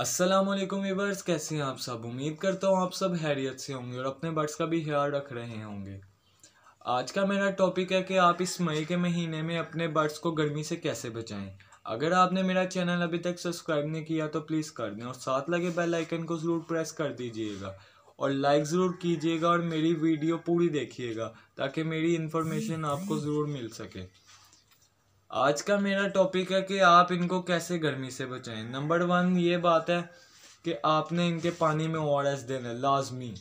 असलम वीबर्स कैसे हैं आप सब उम्मीद करता हूँ आप सब हैरियत से होंगे और अपने बर्ड्स का भी ख्याल रख रहे होंगे आज का मेरा टॉपिक है कि आप इस मई के महीने में अपने बर्ड्स को गर्मी से कैसे बचाएं अगर आपने मेरा चैनल अभी तक सब्सक्राइब नहीं किया तो प्लीज़ कर दें और साथ लगे बेल आइकन को ज़रूर प्रेस कर दीजिएगा और लाइक ज़रूर कीजिएगा और मेरी वीडियो पूरी देखिएगा ताकि मेरी इन्फॉर्मेशन आपको ज़रूर मिल सके आज का मेरा टॉपिक है कि आप इनको कैसे गर्मी से बचाएं नंबर वन ये बात है कि आपने इनके पानी में ओ आर एस देना है लाजमी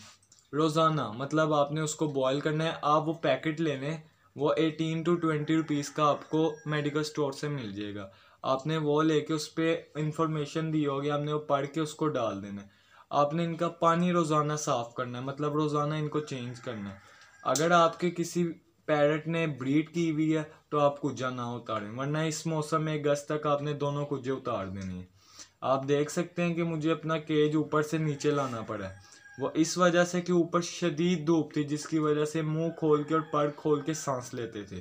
रोज़ाना मतलब आपने उसको बॉयल करना है आप वो पैकेट ले लें वो एटीन टू ट्वेंटी रुपीज़ का आपको मेडिकल स्टोर से मिल जाएगा आपने वो लेके उस पर इंफॉर्मेशन दी होगी आपने वो पढ़ के उसको डाल देना है आपने इनका पानी रोज़ाना साफ़ करना है मतलब रोज़ाना इनको चेंज करना है अगर आपके किसी पैरट ने ब्रीड की हुई है तो आप कुजा ना उतारें वरना इस मौसम में अगस्त तक आपने दोनों कुजे उतार देने हैं आप देख सकते हैं कि मुझे अपना केज ऊपर से नीचे लाना पड़ा वो इस वजह से कि ऊपर शदीद धूप थी जिसकी वजह से मुंह खोल के और पर खोल के सांस लेते थे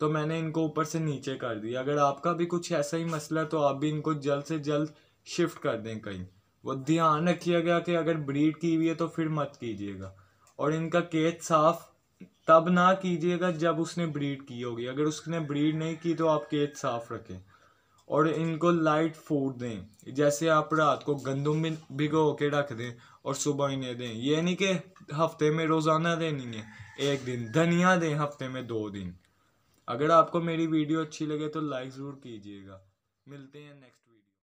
तो मैंने इनको ऊपर से नीचे कर दिया अगर आपका भी कुछ ऐसा ही मसला है तो आप भी इनको जल्द से जल्द शिफ्ट कर दें कहीं वो ध्यान रखिएगा कि अगर ब्रीड की हुई है तो फिर मत कीजिएगा और इनका केज साफ़ तब ना कीजिएगा जब उसने ब्रीड की होगी अगर उसने ब्रीड नहीं की तो आप केत साफ़ रखें और इनको लाइट फूड दें जैसे आप रात को गंदम भिगो के रख दें और सुबह इन्हें दें ये नहीं कि हफ्ते में रोज़ाना देनी है एक दिन धनिया दें हफ्ते में दो दिन अगर आपको मेरी वीडियो अच्छी लगे तो लाइक ज़रूर कीजिएगा मिलते हैं नेक्स्ट